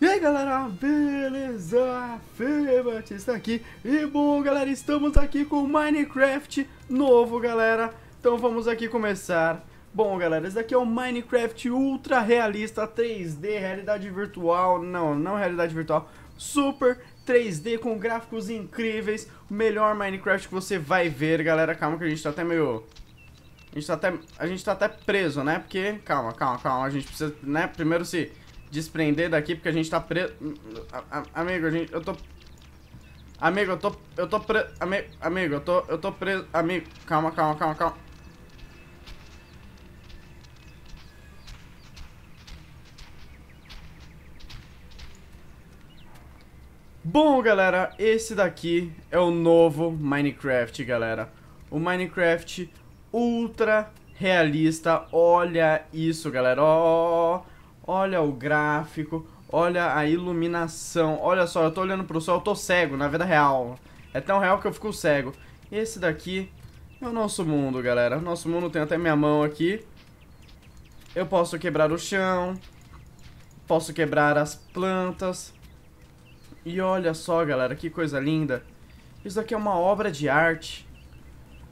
E aí galera, beleza? Fê Batista aqui E bom galera, estamos aqui com Minecraft novo galera Então vamos aqui começar Bom galera, esse daqui é o Minecraft ultra realista 3D, realidade virtual Não, não realidade virtual Super 3D com gráficos incríveis O melhor Minecraft que você vai ver galera Calma que a gente tá até meio... A gente tá até, a gente tá até preso, né? Porque, calma, calma, calma A gente precisa, né? Primeiro se desprender daqui porque a gente tá preso. Amigo, a gente, eu tô. Amigo, eu tô. Eu tô preso. Ami... Amigo, eu tô. Eu tô preso. Amigo, calma, calma, calma, calma. Bom, galera, esse daqui é o novo Minecraft, galera. O Minecraft ultra realista. Olha isso, galera. Ó. Oh Olha o gráfico, olha a iluminação. Olha só, eu tô olhando pro sol, eu tô cego, na vida real. É tão real que eu fico cego. Esse daqui é o nosso mundo, galera. Nosso mundo tem até minha mão aqui. Eu posso quebrar o chão. Posso quebrar as plantas. E olha só, galera, que coisa linda. Isso daqui é uma obra de arte.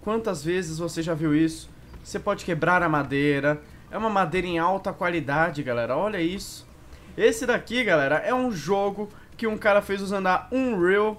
Quantas vezes você já viu isso? Você pode quebrar a madeira, é uma madeira em alta qualidade, galera. Olha isso. Esse daqui, galera, é um jogo que um cara fez usando a Unreal.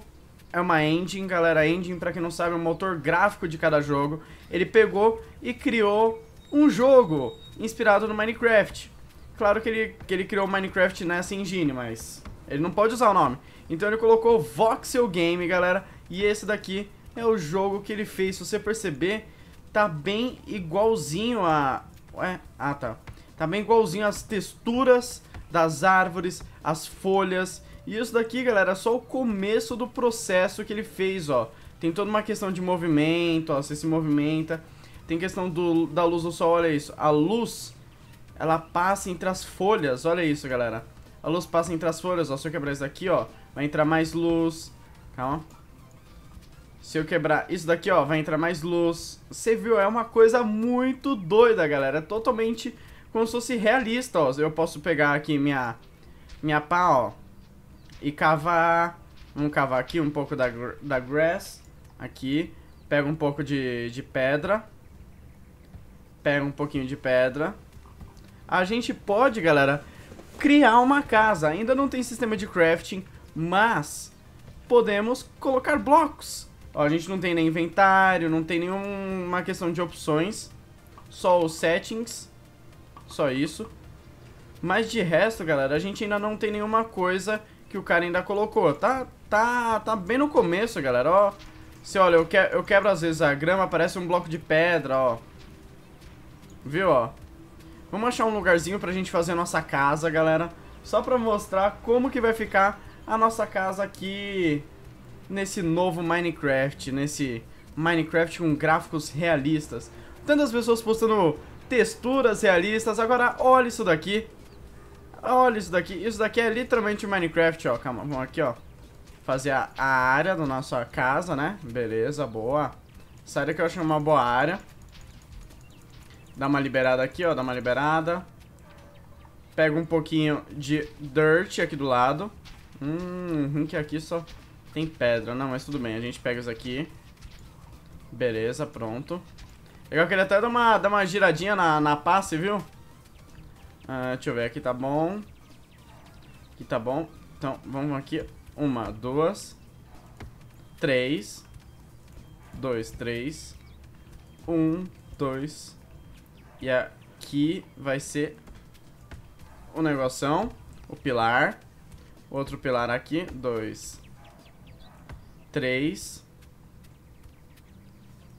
É uma engine, galera. engine, pra quem não sabe, é um motor gráfico de cada jogo. Ele pegou e criou um jogo inspirado no Minecraft. Claro que ele, que ele criou Minecraft nessa engine, mas ele não pode usar o nome. Então ele colocou Voxel Game, galera, e esse daqui é o jogo que ele fez. Se você perceber, tá bem igualzinho a, Ué? Ah, tá. Tá bem igualzinho as texturas das árvores, as folhas. E isso daqui, galera, é só o começo do processo que ele fez, ó. Tem toda uma questão de movimento, ó, você se movimenta. Tem questão do, da luz do sol, olha isso. A luz, ela passa entre as folhas, olha isso, galera. A luz passa entre as folhas, ó. Se eu quebrar isso daqui, ó, vai entrar mais luz. Calma. Se eu quebrar isso daqui, ó, vai entrar mais luz. Você viu? É uma coisa muito doida, galera. É totalmente como se fosse realista, ó. Eu posso pegar aqui minha, minha pá, ó, e cavar... Vamos cavar aqui um pouco da, da grass. Aqui. Pega um pouco de, de pedra. Pega um pouquinho de pedra. A gente pode, galera, criar uma casa. Ainda não tem sistema de crafting, mas podemos colocar blocos. Ó, a gente não tem nem inventário, não tem nenhuma questão de opções. Só os settings. Só isso. Mas de resto, galera, a gente ainda não tem nenhuma coisa que o cara ainda colocou. Tá, tá, tá bem no começo, galera, ó. se olha, eu, que, eu quebro às vezes a grama, parece um bloco de pedra, ó. Viu, ó. Vamos achar um lugarzinho pra gente fazer a nossa casa, galera. Só pra mostrar como que vai ficar a nossa casa aqui nesse novo Minecraft, nesse Minecraft com gráficos realistas. Tantas pessoas postando texturas realistas, agora olha isso daqui. Olha isso daqui, isso daqui é literalmente Minecraft, ó, calma, vamos aqui, ó. Fazer a área da nossa casa, né? Beleza, boa. Essa área que eu acho é uma boa área. Dá uma liberada aqui, ó, dá uma liberada. Pega um pouquinho de dirt aqui do lado. Hum, que aqui só tem pedra. Não, mas tudo bem. A gente pega isso aqui. Beleza, pronto. Eu queria até dar uma, dar uma giradinha na, na passe, viu? Uh, deixa eu ver. Aqui tá bom. Aqui tá bom. Então, vamos aqui. Uma, duas. Três. Dois, três. Um, dois. E aqui vai ser o negócio O pilar. Outro pilar aqui. Dois três.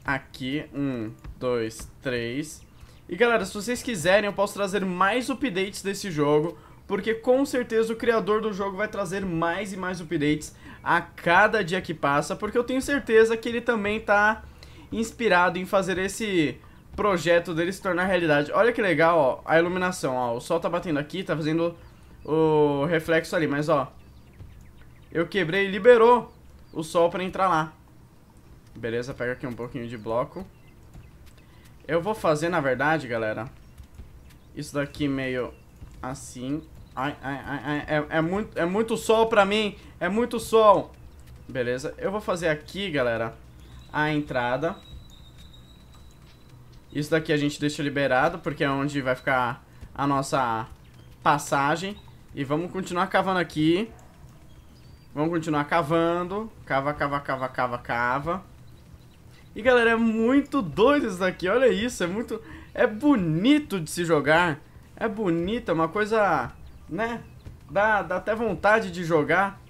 Aqui, um, dois, três. E galera, se vocês quiserem, eu posso trazer mais updates desse jogo, porque com certeza o criador do jogo vai trazer mais e mais updates a cada dia que passa, porque eu tenho certeza que ele também tá inspirado em fazer esse projeto dele se tornar realidade. Olha que legal, ó, a iluminação, ó, o sol tá batendo aqui, tá fazendo o reflexo ali, mas ó, eu quebrei e liberou o sol pra entrar lá. Beleza, pega aqui um pouquinho de bloco. Eu vou fazer, na verdade, galera, isso daqui meio assim. Ai, ai, ai, ai, é, é, muito, é muito sol pra mim, é muito sol. Beleza, eu vou fazer aqui, galera, a entrada. Isso daqui a gente deixa liberado, porque é onde vai ficar a nossa passagem. E vamos continuar cavando aqui. Vamos continuar cavando. Cava, cava, cava, cava, cava. E galera, é muito doido isso daqui, olha isso, é muito... É bonito de se jogar, é bonito, é uma coisa, né, dá, dá até vontade de jogar.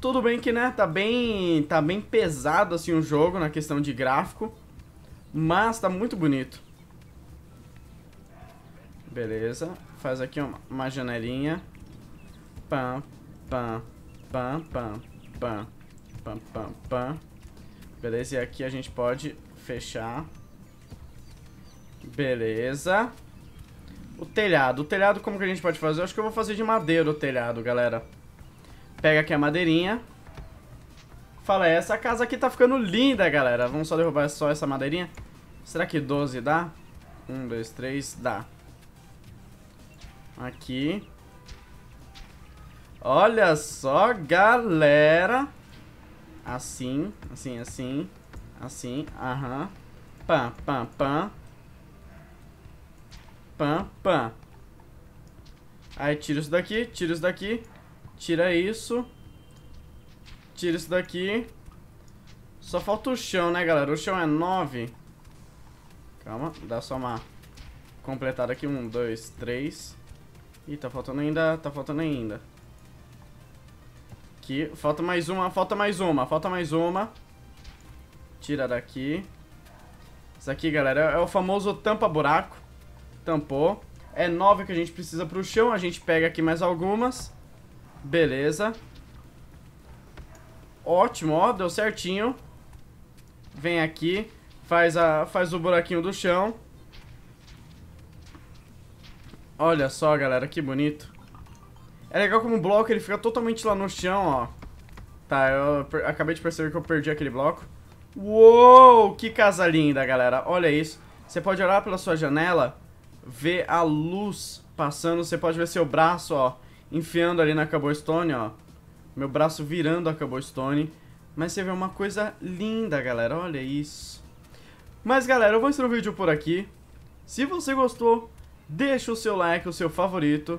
Tudo bem que, né, tá bem, tá bem pesado assim o jogo na questão de gráfico, mas tá muito bonito. Beleza, faz aqui uma, uma janelinha. Pam, pam, Pam, pam, pam. Pam, pam, pam. Beleza, e aqui a gente pode fechar. Beleza. O telhado. O telhado como que a gente pode fazer? Eu acho que eu vou fazer de madeira o telhado, galera. Pega aqui a madeirinha. Fala, essa casa aqui tá ficando linda, galera. Vamos só derrubar só essa madeirinha. Será que 12 dá? 1, 2, 3, dá. Aqui. Olha só, galera. Assim, assim, assim. Assim, aham. Pam, pam, pam. Pam, pam. Aí tira isso daqui, tira isso daqui. Tira isso. Tira isso daqui. Só falta o chão, né, galera? O chão é 9. Calma, dá só uma completada aqui. Um, dois, três. Ih, tá faltando ainda, tá faltando ainda. Aqui, falta mais uma, falta mais uma, falta mais uma. Tira daqui. Isso aqui, galera, é o famoso tampa-buraco. Tampou. É nove que a gente precisa pro chão, a gente pega aqui mais algumas. Beleza. Ótimo, ó, deu certinho. Vem aqui, faz, a, faz o buraquinho do chão. Olha só, galera, que bonito. É legal como o bloco ele fica totalmente lá no chão, ó. Tá, eu acabei de perceber que eu perdi aquele bloco. Uou, que casa linda, galera. Olha isso. Você pode olhar pela sua janela, ver a luz passando. Você pode ver seu braço, ó, enfiando ali na cobblestone, ó. Meu braço virando a cobblestone. Mas você vê uma coisa linda, galera. Olha isso. Mas, galera, eu vou encerrar o vídeo por aqui. Se você gostou, deixa o seu like, o seu favorito.